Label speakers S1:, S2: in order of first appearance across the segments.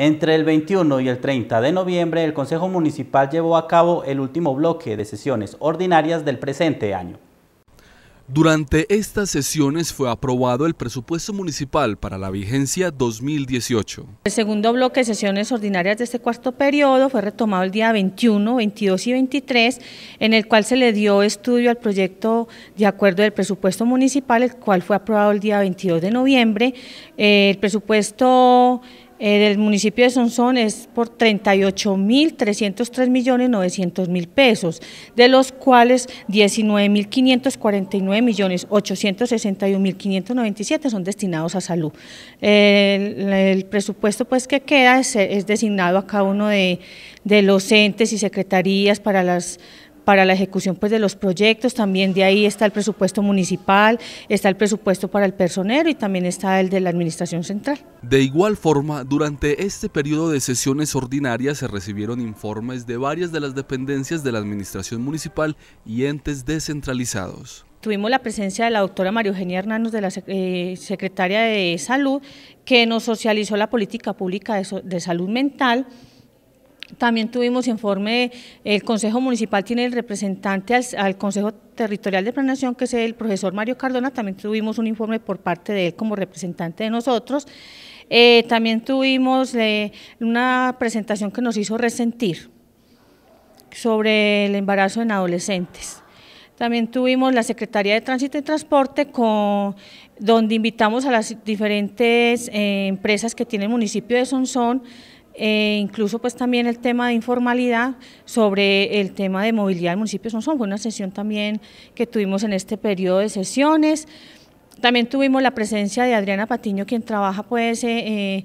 S1: Entre el 21 y el 30 de noviembre, el Consejo Municipal llevó a cabo el último bloque de sesiones ordinarias del presente año. Durante estas sesiones fue aprobado el presupuesto municipal para la vigencia 2018.
S2: El segundo bloque de sesiones ordinarias de este cuarto periodo fue retomado el día 21, 22 y 23, en el cual se le dio estudio al proyecto de acuerdo del presupuesto municipal, el cual fue aprobado el día 22 de noviembre. Eh, el presupuesto eh, el municipio de Sonsón es por 38.303.900.000 pesos, de los cuales 19.549.861.597 son destinados a salud. El, presupuesto pues que queda es, designado a cada uno de, de los entes y secretarías para las para la ejecución pues, de los proyectos, también de ahí está el presupuesto municipal, está el presupuesto para el personero y también está el de la Administración Central.
S1: De igual forma, durante este periodo de sesiones ordinarias se recibieron informes de varias de las dependencias de la Administración Municipal y entes descentralizados.
S2: Tuvimos la presencia de la doctora María Eugenia Hernández, de la eh, Secretaria de Salud, que nos socializó la política pública de salud mental, también tuvimos informe, el Consejo Municipal tiene el representante al, Consejo Territorial de Planación, que es el profesor Mario Cardona, también tuvimos un informe por parte de él como representante de nosotros. Eh, también tuvimos eh, una presentación que nos hizo resentir sobre el embarazo en adolescentes. También tuvimos la Secretaría de Tránsito y Transporte, con, donde invitamos a las diferentes eh, empresas que tiene el municipio de Sonsón, eh, incluso pues también el tema de informalidad sobre el tema de movilidad del municipios. no son fue una sesión también que tuvimos en este periodo de sesiones, también tuvimos la presencia de Adriana Patiño, quien trabaja pues eh, eh,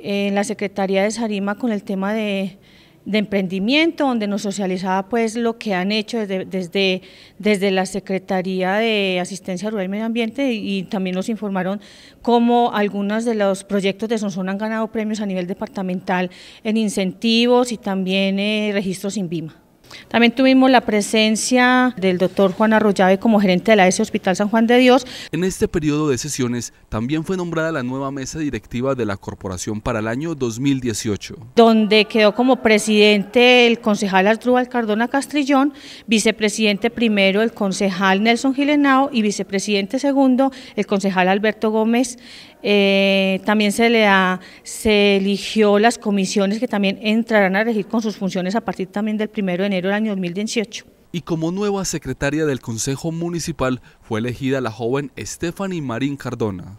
S2: en la Secretaría de Sarima con el tema de de emprendimiento, donde nos socializaba pues lo que han hecho desde, desde, la Secretaría de Asistencia Rural y Medio Ambiente y, también nos informaron cómo algunos de los proyectos de Sonsón han ganado premios a nivel departamental en incentivos y también eh, registros registros BIMA. También tuvimos la presencia del doctor Juan Arroyave como gerente de la S Hospital San Juan de Dios. En este
S1: periodo de sesiones también fue nombrada la nueva mesa directiva de la corporación para el año 2018.
S2: Donde quedó como presidente el concejal Arturo Cardona Castrillón, vicepresidente primero el concejal Nelson Gilenao y vicepresidente segundo el concejal Alberto Gómez. Eh, también se le se eligió las comisiones que también entrarán a regir con sus funciones a partir también del primero de enero el año 2018.
S1: Y como nueva secretaria del Consejo Municipal fue elegida la joven Stephanie Marín Cardona.